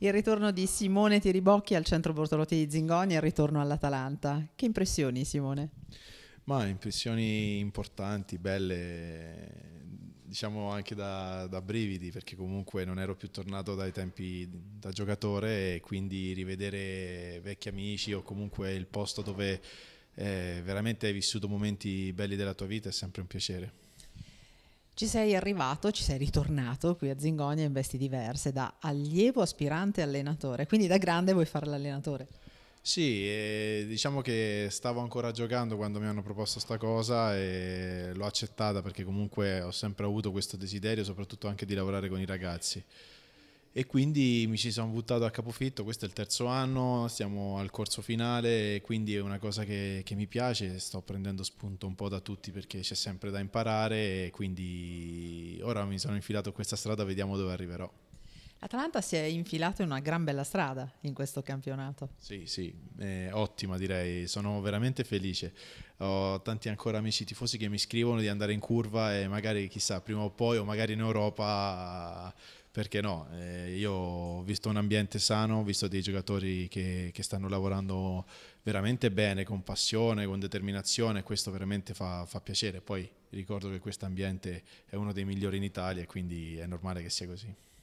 Il ritorno di Simone Tiribocchi al centro Bortolotti di Zingoni e il ritorno all'Atalanta. Che impressioni Simone? Ma impressioni importanti, belle, diciamo anche da, da, brividi perché comunque non ero più tornato dai tempi da giocatore e quindi rivedere vecchi amici o comunque il posto dove eh, veramente hai vissuto momenti belli della tua vita è sempre un piacere. Ci sei arrivato, ci sei ritornato qui a Zingonia in vesti diverse, da allievo aspirante allenatore, quindi da grande vuoi fare l'allenatore. Sì, eh, diciamo che stavo ancora giocando quando mi hanno proposto questa cosa e l'ho accettata perché comunque ho sempre avuto questo desiderio, soprattutto anche di lavorare con i ragazzi e quindi mi ci sono buttato a capofitto, questo è il terzo anno, siamo al corso finale, quindi è una cosa che, che mi piace, sto prendendo spunto un po' da tutti perché c'è sempre da imparare e quindi ora mi sono infilato questa strada, vediamo dove arriverò. Atalanta si è infilato in una gran bella strada in questo campionato. Sì, sì, eh, ottima direi, sono veramente felice. Ho tanti ancora amici tifosi che mi scrivono di andare in curva e magari chissà, prima o poi o magari in Europa perché no? Eh, io ho visto un ambiente sano, ho visto dei giocatori che, che, stanno lavorando veramente bene, con passione, con determinazione, questo veramente fa, fa piacere. Poi ricordo che questo ambiente è uno dei migliori in Italia e quindi è normale che sia così.